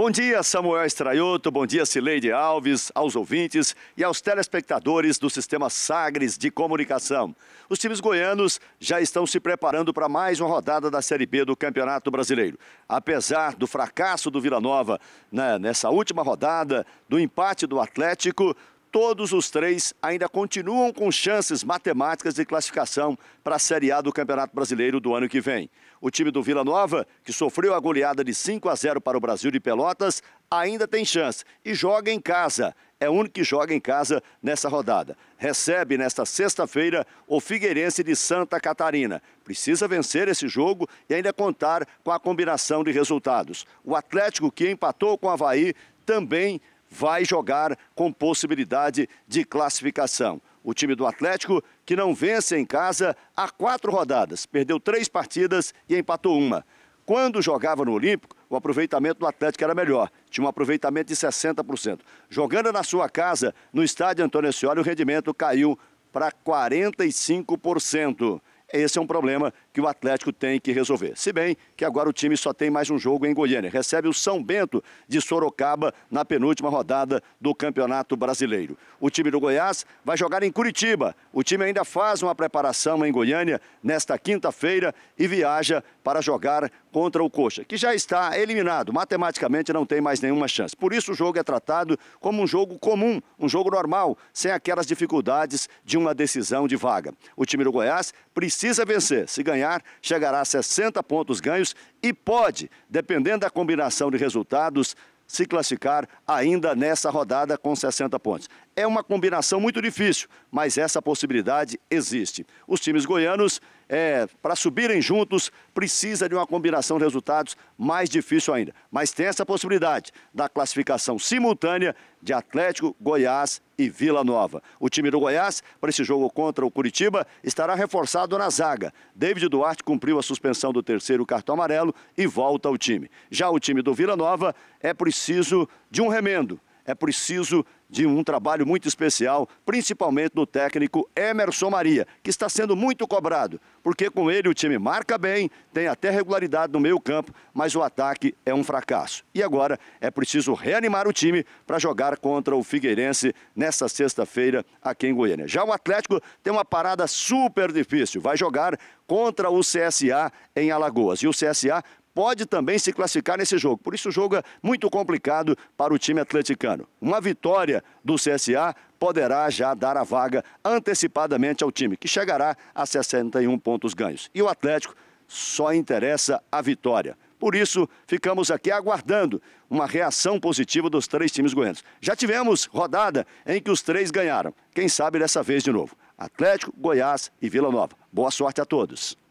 Bom dia, Samuel Estraioto, bom dia, Cileide Alves, aos ouvintes e aos telespectadores do Sistema Sagres de Comunicação. Os times goianos já estão se preparando para mais uma rodada da Série B do Campeonato Brasileiro. Apesar do fracasso do Vila Nova né, nessa última rodada, do empate do Atlético, todos os três ainda continuam com chances matemáticas de classificação para a Série A do Campeonato Brasileiro do ano que vem. O time do Vila Nova, que sofreu a goleada de 5 a 0 para o Brasil de Pelotas, ainda tem chance e joga em casa. É o único que joga em casa nessa rodada. Recebe nesta sexta-feira o Figueirense de Santa Catarina. Precisa vencer esse jogo e ainda contar com a combinação de resultados. O Atlético, que empatou com o Havaí, também vai jogar com possibilidade de classificação. O time do Atlético, que não vence em casa há quatro rodadas, perdeu três partidas e empatou uma. Quando jogava no Olímpico, o aproveitamento do Atlético era melhor, tinha um aproveitamento de 60%. Jogando na sua casa, no estádio Antônio Ascioli, o rendimento caiu para 45%. Esse é um problema que o Atlético tem que resolver. Se bem que agora o time só tem mais um jogo em Goiânia. Recebe o São Bento de Sorocaba na penúltima rodada do Campeonato Brasileiro. O time do Goiás vai jogar em Curitiba. O time ainda faz uma preparação em Goiânia nesta quinta-feira e viaja para jogar contra o Coxa, que já está eliminado. Matematicamente não tem mais nenhuma chance. Por isso o jogo é tratado como um jogo comum, um jogo normal, sem aquelas dificuldades de uma decisão de vaga. O time do Goiás precisa vencer. Se ganhar, chegará a 60 pontos ganhos e pode, dependendo da combinação de resultados, se classificar ainda nessa rodada com 60 pontos. É uma combinação muito difícil, mas essa possibilidade existe. Os times goianos é, para subirem juntos, precisa de uma combinação de resultados mais difícil ainda. Mas tem essa possibilidade da classificação simultânea de Atlético, Goiás e Vila Nova. O time do Goiás, para esse jogo contra o Curitiba, estará reforçado na zaga. David Duarte cumpriu a suspensão do terceiro cartão amarelo e volta ao time. Já o time do Vila Nova é preciso de um remendo é preciso de um trabalho muito especial, principalmente do técnico Emerson Maria, que está sendo muito cobrado, porque com ele o time marca bem, tem até regularidade no meio campo, mas o ataque é um fracasso. E agora é preciso reanimar o time para jogar contra o Figueirense nesta sexta-feira aqui em Goiânia. Já o Atlético tem uma parada super difícil, vai jogar contra o CSA em Alagoas. E o CSA pode também se classificar nesse jogo. Por isso o jogo é muito complicado para o time atleticano. Uma vitória do CSA poderá já dar a vaga antecipadamente ao time, que chegará a 61 pontos ganhos. E o Atlético só interessa a vitória. Por isso, ficamos aqui aguardando uma reação positiva dos três times goianos. Já tivemos rodada em que os três ganharam. Quem sabe dessa vez de novo? Atlético, Goiás e Vila Nova. Boa sorte a todos.